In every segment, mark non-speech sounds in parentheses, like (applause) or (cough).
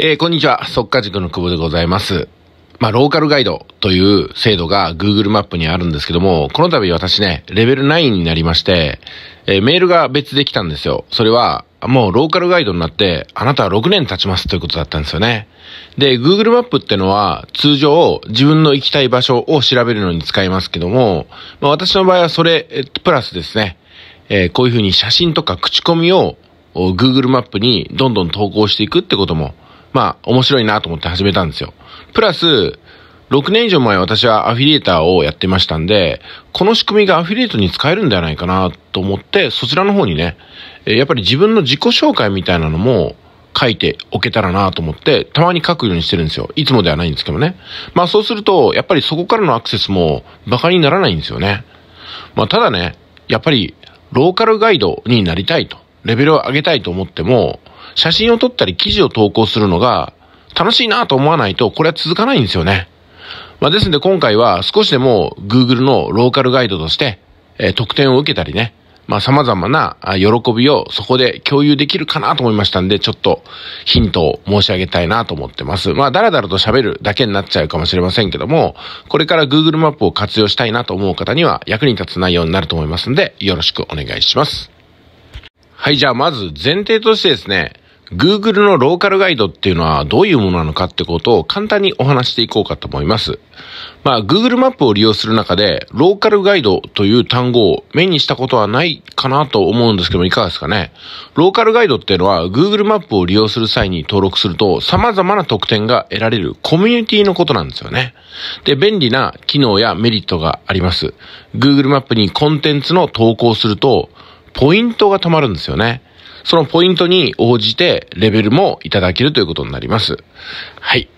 えー、こんにちは。即化塾の久保でございます。まあ、ローカルガイドという制度が Google マップにあるんですけども、この度私ね、レベル9になりまして、えー、メールが別で来たんですよ。それは、もうローカルガイドになって、あなたは6年経ちますということだったんですよね。で、Google マップってのは、通常自分の行きたい場所を調べるのに使いますけども、まあ、私の場合はそれ、プラスですね、えー、こういうふうに写真とか口コミを Google マップにどんどん投稿していくってことも、まあ、面白いなと思って始めたんですよ。プラス、6年以上前私はアフィリエーターをやってましたんで、この仕組みがアフィリエイトに使えるんではないかなと思って、そちらの方にね、やっぱり自分の自己紹介みたいなのも書いておけたらなと思って、たまに書くようにしてるんですよ。いつもではないんですけどね。まあそうすると、やっぱりそこからのアクセスも馬鹿にならないんですよね。まあただね、やっぱりローカルガイドになりたいと、レベルを上げたいと思っても、写真を撮ったり記事を投稿するのが楽しいなと思わないと、これは続かないんですよね。まあ、ですので今回は少しでも Google のローカルガイドとして、えー、特典を受けたりね、まあ、様々な喜びをそこで共有できるかなと思いましたんで、ちょっとヒントを申し上げたいなと思ってます。まあ、だらだらと喋るだけになっちゃうかもしれませんけども、これから Google マップを活用したいなと思う方には役に立つ内容になると思いますんで、よろしくお願いします。はい、じゃあまず前提としてですね、Google のローカルガイドっていうのはどういうものなのかってことを簡単にお話していこうかと思います。まあ、Google マップを利用する中で、ローカルガイドという単語を目にしたことはないかなと思うんですけども、いかがですかね。ローカルガイドっていうのは、Google マップを利用する際に登録すると、様々な特典が得られるコミュニティのことなんですよね。で、便利な機能やメリットがあります。Google マップにコンテンツの投稿すると、ポイントが貯まるんですよね。そのポイントに応じてレベルもいただけるということになります。はい。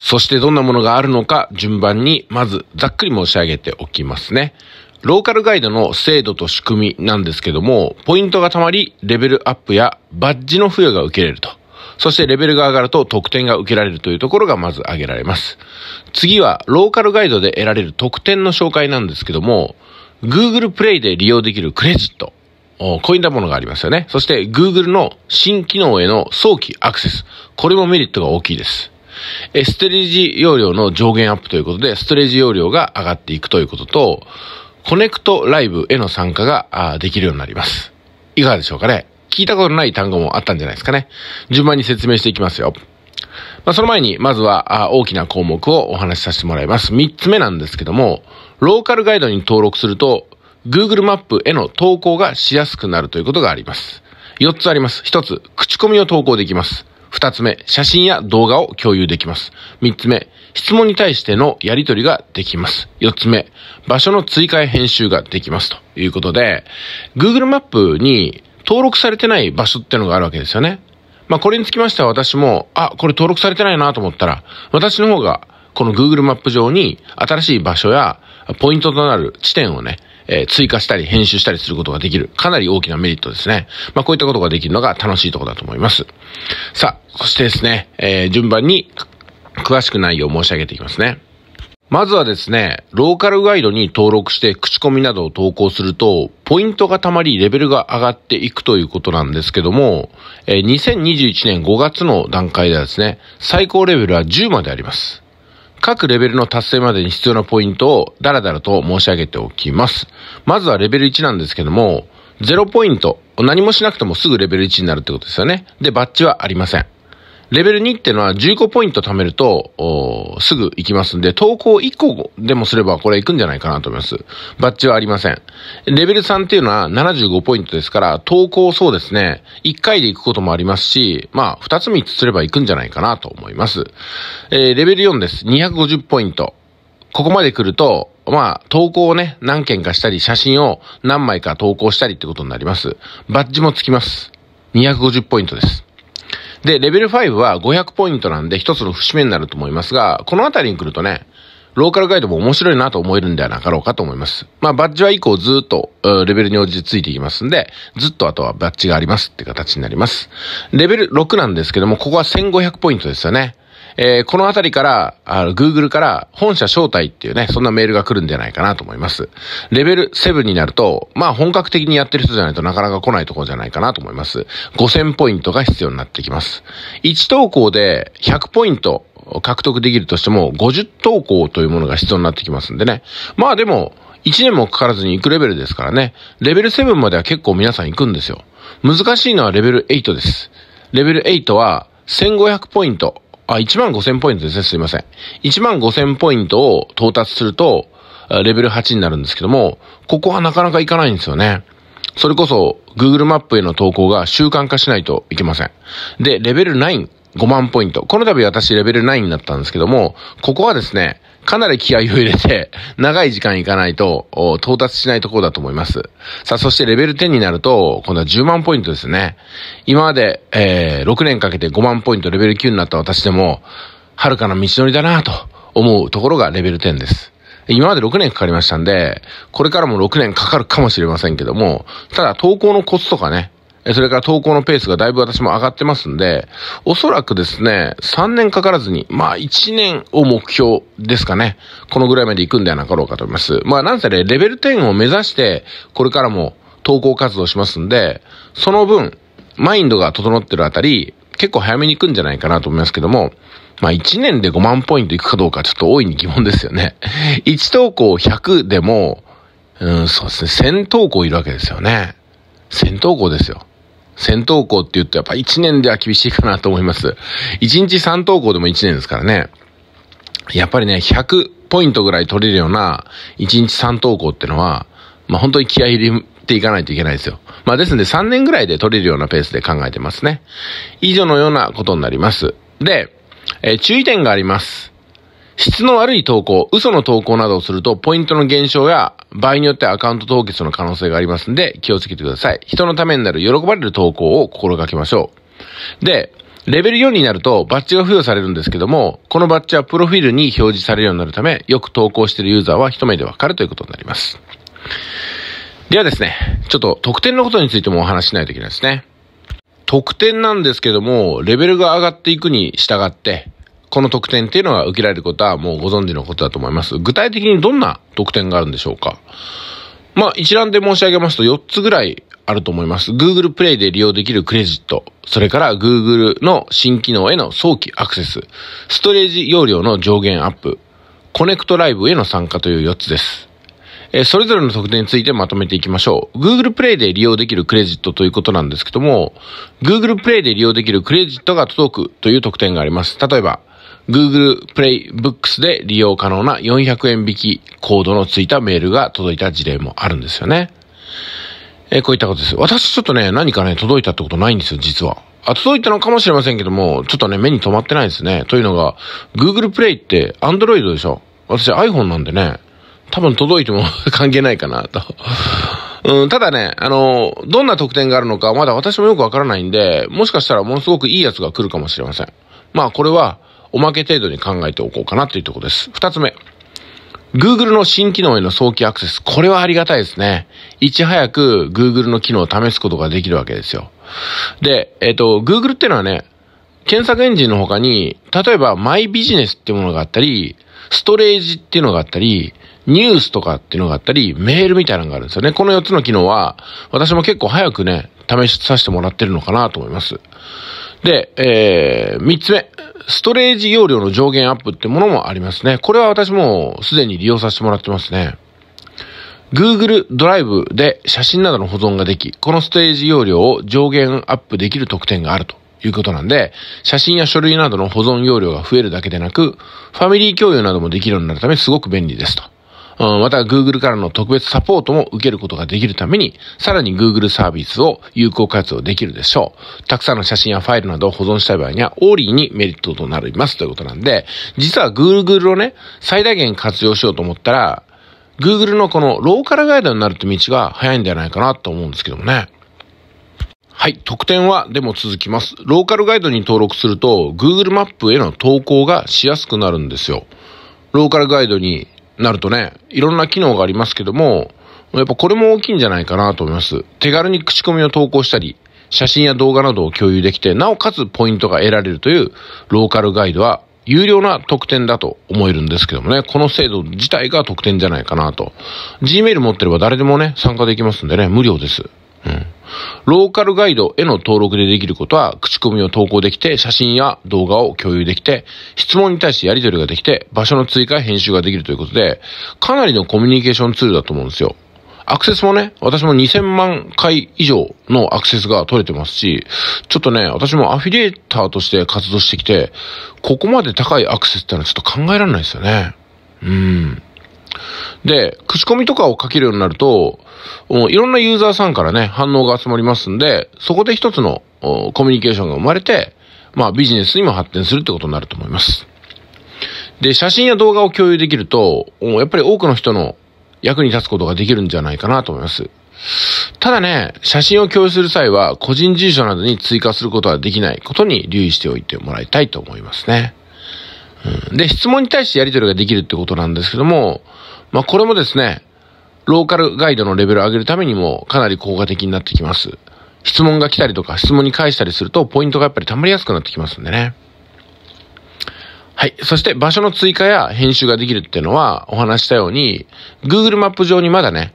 そしてどんなものがあるのか順番にまずざっくり申し上げておきますね。ローカルガイドの制度と仕組みなんですけども、ポイントが貯まり、レベルアップやバッジの付与が受けれると。そしてレベルが上がると得点が受けられるというところがまず挙げられます。次はローカルガイドで得られる得点の紹介なんですけども、Google プレイで利用できるクレジット。こういったものがありますよね。そして Google の新機能への早期アクセス。これもメリットが大きいです。え、ストレージ容量の上限アップということで、ストレージ容量が上がっていくということと、コネクトライブへの参加ができるようになります。いかがでしょうかね聞いたことない単語もあったんじゃないですかね。順番に説明していきますよ。まあ、その前に、まずは大きな項目をお話しさせてもらいます。3つ目なんですけども、ローカルガイドに登録すると、Google マップへの投稿がしやすくなるということがあります。4つあります。1つ、口コミを投稿できます。2つ目、写真や動画を共有できます。3つ目、質問に対してのやり取りができます。4つ目、場所の追加編集ができます。ということで、Google マップに登録されてない場所ってのがあるわけですよね。まあ、これにつきましては私も、あ、これ登録されてないなと思ったら、私の方が、この Google マップ上に新しい場所やポイントとなる地点をね、えー、追加したり編集したりすることができる。かなり大きなメリットですね。まあ、こういったことができるのが楽しいとこだと思います。さあ、そしてですね、えー、順番に詳しく内容を申し上げていきますね。まずはですね、ローカルガイドに登録して口コミなどを投稿すると、ポイントがたまりレベルが上がっていくということなんですけども、え2021年5月の段階ではですね、最高レベルは10まであります。各レベルの達成までに必要なポイントをダラダラと申し上げておきます。まずはレベル1なんですけども、0ポイント。何もしなくてもすぐレベル1になるってことですよね。で、バッジはありません。レベル2ってのは15ポイント貯めると、すぐ行きますんで、投稿1個でもすればこれ行くんじゃないかなと思います。バッジはありません。レベル3っていうのは75ポイントですから、投稿そうですね、1回で行くこともありますし、まあ、2つ3つすれば行くんじゃないかなと思います。えー、レベル4です。250ポイント。ここまで来ると、まあ、投稿をね、何件かしたり、写真を何枚か投稿したりってことになります。バッジもつきます。250ポイントです。で、レベル5は500ポイントなんで一つの節目になると思いますが、この辺りに来るとね、ローカルガイドも面白いなと思えるんではなかろうかと思います。まあ、バッジは以降ずっと、レベルに応じてついていきますんで、ずっとあとはバッジがありますって形になります。レベル6なんですけども、ここは1500ポイントですよね。えー、このあたりから、あの、Google から本社招待っていうね、そんなメールが来るんじゃないかなと思います。レベル7になると、まあ本格的にやってる人じゃないとなかなか来ないところじゃないかなと思います。5000ポイントが必要になってきます。1投稿で100ポイント獲得できるとしても、50投稿というものが必要になってきますんでね。まあでも、1年もかからずに行くレベルですからね。レベル7までは結構皆さん行くんですよ。難しいのはレベル8です。レベル8は1500ポイントあ、1万5000ポイントですね。すいません。1万5000ポイントを到達すると、レベル8になるんですけども、ここはなかなかいかないんですよね。それこそ、Google マップへの投稿が習慣化しないといけません。で、レベル9、5万ポイント。この度私レベル9になったんですけども、ここはですね、かなり気合を入れて、長い時間行かないと、到達しないところだと思います。さあ、そしてレベル10になると、今度は10万ポイントですね。今まで、えー、6年かけて5万ポイントレベル9になった私でも、遥かな道のりだなと思うところがレベル10です。今まで6年かかりましたんで、これからも6年かかるかもしれませんけども、ただ投稿のコツとかね、それから投稿のペースがだいぶ私も上がってますんで、おそらくですね、3年かからずに、まあ1年を目標ですかね。このぐらいまで行くんではなかろうかと思います。まあなんせね、レベル10を目指して、これからも投稿活動しますんで、その分、マインドが整ってるあたり、結構早めに行くんじゃないかなと思いますけども、まあ1年で5万ポイント行くかどうかちょっと大いに疑問ですよね。1 (laughs) 投稿100でも、うん、そうですね、1000投稿いるわけですよね。1000投稿ですよ。戦闘校投稿って言ってやっぱ1年では厳しいかなと思います。1日3投稿でも1年ですからね。やっぱりね、100ポイントぐらい取れるような1日3投稿ってのは、まあ、本当に気合入れていかないといけないですよ。まあ、ですので3年ぐらいで取れるようなペースで考えてますね。以上のようなことになります。で、えー、注意点があります。質の悪い投稿、嘘の投稿などをすると、ポイントの減少や、場合によってアカウント凍結の可能性がありますんで、気をつけてください。人のためになる喜ばれる投稿を心がけましょう。で、レベル4になるとバッジが付与されるんですけども、このバッジはプロフィールに表示されるようになるため、よく投稿しているユーザーは一目でわかるということになります。ではですね、ちょっと特典のことについてもお話ししないといけないですね。特典なんですけども、レベルが上がっていくに従って、この特典っていうのが受けられることはもうご存知のことだと思います。具体的にどんな特典があるんでしょうかまあ、一覧で申し上げますと4つぐらいあると思います。Google Play で利用できるクレジット。それから Google の新機能への早期アクセス。ストレージ容量の上限アップ。コネクトライブへの参加という4つです。えそれぞれの特典についてまとめていきましょう。Google Play で利用できるクレジットということなんですけども、Google Play で利用できるクレジットが届くという特典があります。例えば、Google Play Books で利用可能な400円引きコードのついたメールが届いた事例もあるんですよね。えこういったことです。私ちょっとね、何かね、届いたってことないんですよ、実は。あ、届いたのかもしれませんけども、ちょっとね、目に留まってないですね。というのが、Google Play って Android でしょ私 iPhone なんでね、多分届いても (laughs) 関係ないかな、と。うん、ただね、あのー、どんな特典があるのか、まだ私もよくわからないんで、もしかしたらものすごくいいやつが来るかもしれません。まあ、これは、おまけ程度に考えておこうかなというところです。二つ目。Google の新機能への早期アクセス。これはありがたいですね。いち早く Google の機能を試すことができるわけですよ。で、えっ、ー、と、Google ってのはね、検索エンジンの他に、例えばマイビジネスっていうものがあったり、ストレージっていうのがあったり、ニュースとかっていうのがあったり、メールみたいなのがあるんですよね。この4つの機能は、私も結構早くね、試させてもらってるのかなと思います。で、えー、3つ目。ストレージ容量の上限アップってものもありますね。これは私もすでに利用させてもらってますね。Google ドライブで写真などの保存ができ、このストレージ容量を上限アップできる特典があるということなんで、写真や書類などの保存容量が増えるだけでなく、ファミリー共有などもできるようになるためすごく便利ですと。また Google からの特別サポートも受けることができるために、さらに Google サービスを有効活用できるでしょう。たくさんの写真やファイルなどを保存したい場合には、オーリーにメリットとなりますということなんで、実は Google をね、最大限活用しようと思ったら、Google のこのローカルガイドになるって道が早いんじゃないかなと思うんですけどもね。はい、特典はでも続きます。ローカルガイドに登録すると、Google マップへの投稿がしやすくなるんですよ。ローカルガイドになるとね、いろんな機能がありますけども、やっぱこれも大きいんじゃないかなと思います。手軽に口コミを投稿したり、写真や動画などを共有できて、なおかつポイントが得られるというローカルガイドは有料な特典だと思えるんですけどもね、この制度自体が特典じゃないかなと。Gmail 持ってれば誰でもね、参加できますんでね、無料です。うん。ローカルガイドへの登録でできることは、口コミを投稿できて、写真や動画を共有できて、質問に対してやり取りができて、場所の追加編集ができるということで、かなりのコミュニケーションツールだと思うんですよ。アクセスもね、私も2000万回以上のアクセスが取れてますし、ちょっとね、私もアフィリエーターとして活動してきて、ここまで高いアクセスってのはちょっと考えられないですよね。うん。で、口コミとかを書けるようになると、いろんなユーザーさんからね、反応が集まりますんで、そこで一つのコミュニケーションが生まれて、まあビジネスにも発展するってことになると思います。で、写真や動画を共有できると、やっぱり多くの人の役に立つことができるんじゃないかなと思います。ただね、写真を共有する際は、個人住所などに追加することはできないことに留意しておいてもらいたいと思いますね。うん、で、質問に対してやり取りができるってことなんですけども、まあ、これもですね、ローカルガイドのレベルを上げるためにもかなり効果的になってきます。質問が来たりとか質問に返したりするとポイントがやっぱり溜まりやすくなってきますんでね。はい。そして場所の追加や編集ができるっていうのはお話したように Google マップ上にまだね、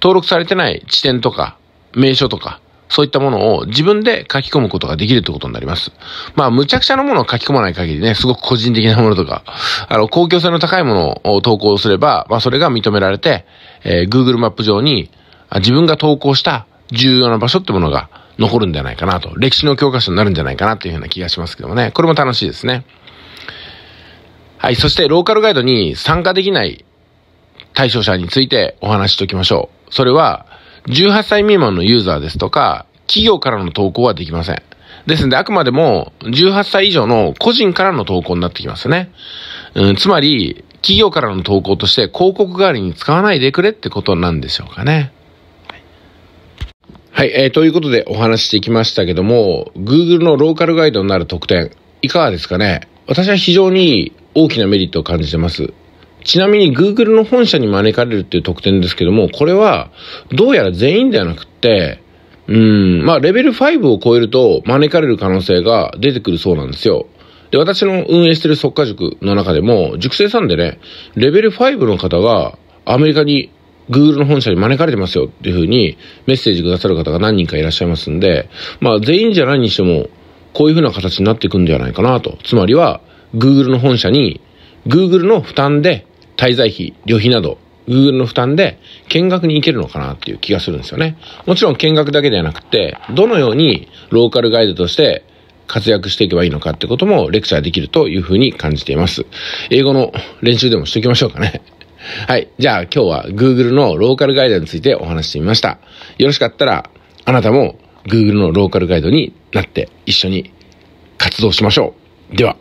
登録されてない地点とか名所とかそういったものを自分で書き込むことができるってことになります。まあ、無茶苦茶のなものを書き込まない限りね、すごく個人的なものとか、あの、公共性の高いものを投稿すれば、まあ、それが認められて、えー、Google マップ上に、自分が投稿した重要な場所ってものが残るんじゃないかなと。歴史の教科書になるんじゃないかなっていうふうな気がしますけどもね。これも楽しいですね。はい。そして、ローカルガイドに参加できない対象者についてお話ししておきましょう。それは、18歳未満のユーザーですとか、企業からの投稿はできません。ですので、あくまでも18歳以上の個人からの投稿になってきますね。うん、つまり、企業からの投稿として広告代わりに使わないでくれってことなんでしょうかね。はい、えー、ということでお話してきましたけども、Google のローカルガイドになる特典、いかがですかね私は非常に大きなメリットを感じてます。ちなみに Google の本社に招かれるっていう特典ですけども、これは、どうやら全員ではなくって、うん、まあ、レベル5を超えると招かれる可能性が出てくるそうなんですよ。で、私の運営してる速化塾の中でも、塾生さんでね、レベル5の方がアメリカに Google の本社に招かれてますよっていうふうにメッセージくださる方が何人かいらっしゃいますんで、まあ全員じゃないにしても、こういうふうな形になっていくんではないかなと。つまりは、Google の本社に、Google の負担で滞在費、旅費など、Google の負担で見学に行けるのかなっていう気がするんですよね。もちろん見学だけではなくて、どのようにローカルガイドとして活躍していけばいいのかってこともレクチャーできるというふうに感じています。英語の練習でもしておきましょうかね。(laughs) はい。じゃあ今日は Google のローカルガイドについてお話してみました。よろしかったらあなたも Google のローカルガイドになって一緒に活動しましょう。では。